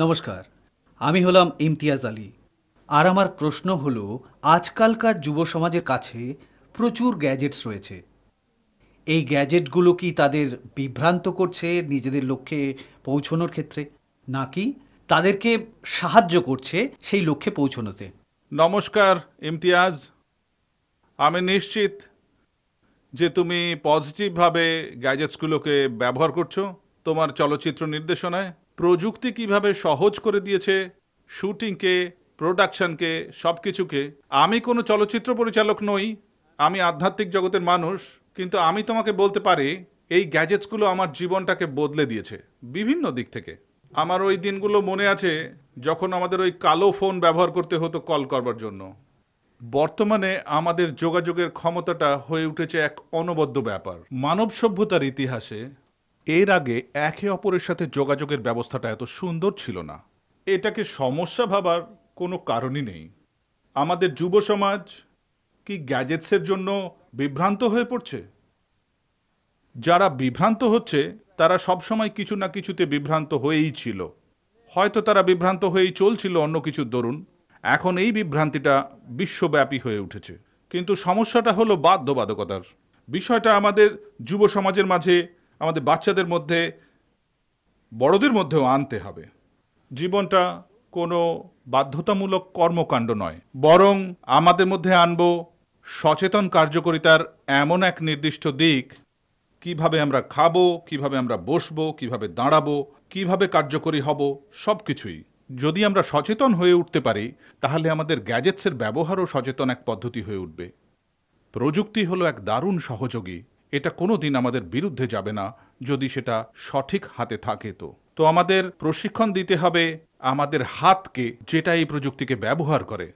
নমস্কার আমি হলাম ইমতিয়াজ আলী আর আমার প্রশ্ন হল আজকালকার যুব সমাজের কাছে প্রচুর গ্যাজেটস রয়েছে এই গ্যাজেটগুলো কি তাদের বিভ্রান্ত করছে নিজেদের লক্ষ্যে পৌঁছনোর ক্ষেত্রে নাকি তাদেরকে সাহায্য করছে সেই লক্ষ্যে পৌঁছনোতে নমস্কার ইমতিয়াজ আমি নিশ্চিত যে তুমি পজিটিভভাবে গ্যাজেটসগুলোকে ব্যবহার করছো তোমার চলচ্চিত্র নির্দেশনায় প্রযুক্তি কিভাবে সহজ করে দিয়েছে শুটিংকে প্রোডাকশনকে সব কিছুকে আমি কোনো চলচ্চিত্র পরিচালক নই আমি আধ্যাত্মিক জগতের মানুষ কিন্তু আমি তোমাকে বলতে পারি এই গ্যাজেটসগুলো আমার জীবনটাকে বদলে দিয়েছে বিভিন্ন দিক থেকে আমার ওই দিনগুলো মনে আছে যখন আমাদের ওই কালো ফোন ব্যবহার করতে হতো কল করবার জন্য বর্তমানে আমাদের যোগাযোগের ক্ষমতাটা হয়ে উঠেছে এক অনবদ্য ব্যাপার মানব সভ্যতার ইতিহাসে এর আগে একে অপরের সাথে যোগাযোগের ব্যবস্থাটা এত সুন্দর ছিল না এটাকে সমস্যা ভাবার কোনো কারণই নেই আমাদের যুব সমাজ কি গ্যাজেটসের জন্য বিভ্রান্ত হয়ে পড়ছে যারা বিভ্রান্ত হচ্ছে তারা সবসময় কিছু না কিছুতে বিভ্রান্ত হয়েই ছিল হয়তো তারা বিভ্রান্ত হয়েই চলছিল অন্য কিছুর দরুন এখন এই বিভ্রান্তিটা বিশ্বব্যাপী হয়ে উঠেছে কিন্তু সমস্যাটা হলো বাধ্যবাধকতার বিষয়টা আমাদের যুব সমাজের মাঝে আমাদের বাচ্চাদের মধ্যে বড়দের মধ্যেও আনতে হবে জীবনটা কোনো বাধ্যতামূলক কর্মকাণ্ড নয় বরং আমাদের মধ্যে আনব সচেতন কার্যকরিতার এমন এক নির্দিষ্ট দিক কিভাবে আমরা খাবো কিভাবে আমরা বসবো কিভাবে দাঁড়াবো কিভাবে কার্যকরী হব সব কিছুই যদি আমরা সচেতন হয়ে উঠতে পারি তাহলে আমাদের গ্যাজেটসের ব্যবহারও সচেতন এক পদ্ধতি হয়ে উঠবে প্রযুক্তি হলো এক দারুণ সহযোগী এটা কোনো দিন আমাদের বিরুদ্ধে যাবে না যদি সেটা সঠিক হাতে থাকে তো তো আমাদের প্রশিক্ষণ দিতে হবে আমাদের হাতকে যেটা এই প্রযুক্তিকে ব্যবহার করে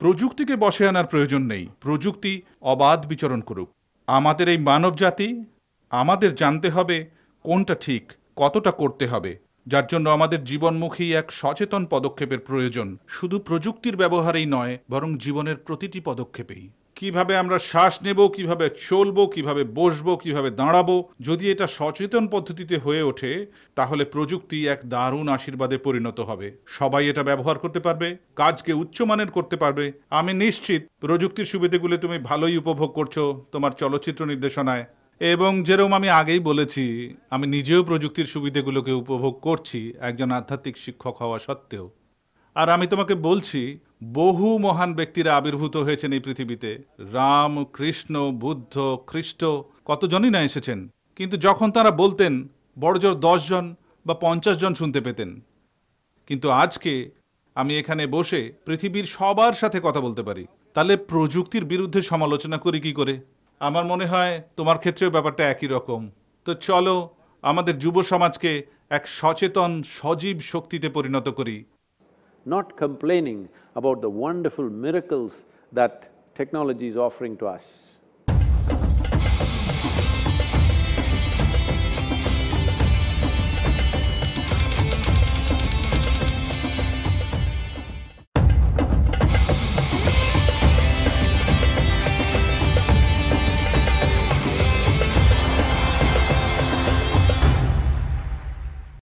প্রযুক্তিকে বসে আনার প্রয়োজন নেই প্রযুক্তি অবাধ বিচরণ করুক আমাদের এই মানবজাতি আমাদের জানতে হবে কোনটা ঠিক কতটা করতে হবে যার জন্য আমাদের জীবনমুখী এক সচেতন পদক্ষেপের প্রয়োজন শুধু প্রযুক্তির ব্যবহারেই নয় বরং জীবনের প্রতিটি পদক্ষেপেই কিভাবে আমরা শ্বাস নেব কিভাবে চলবো কিভাবে বসবো কিভাবে দাঁড়াবো যদি এটা সচেতন পদ্ধতিতে হয়ে ওঠে তাহলে প্রযুক্তি এক দারুণ আশীর্বাদে পরিণত হবে সবাই এটা ব্যবহার করতে পারবে কাজকে উচ্চমানের করতে পারবে আমি নিশ্চিত প্রযুক্তির সুবিধেগুলো তুমি ভালোই উপভোগ করছো তোমার চলচ্চিত্র নির্দেশনায় এবং যেরকম আমি আগেই বলেছি আমি নিজেও প্রযুক্তির সুবিধেগুলোকে উপভোগ করছি একজন আধ্যাত্মিক শিক্ষক হওয়া সত্ত্বেও আর আমি তোমাকে বলছি বহু মহান ব্যক্তিরা আবির্ভূত হয়েছেন এই পৃথিবীতে রাম কৃষ্ণ বুদ্ধ খ্রিস্ট কতজনই না এসেছেন কিন্তু যখন তারা বলতেন বড়জোর দশজন বা পঞ্চাশ জন শুনতে পেতেন কিন্তু আজকে আমি এখানে বসে পৃথিবীর সবার সাথে কথা বলতে পারি তাহলে প্রযুক্তির বিরুদ্ধে সমালোচনা করি কি করে আমার মনে হয় তোমার ক্ষেত্রেও ব্যাপারটা একই রকম তো চলো আমাদের যুব সমাজকে এক সচেতন সজীব শক্তিতে পরিণত করি not complaining about the wonderful miracles that technology is offering to us.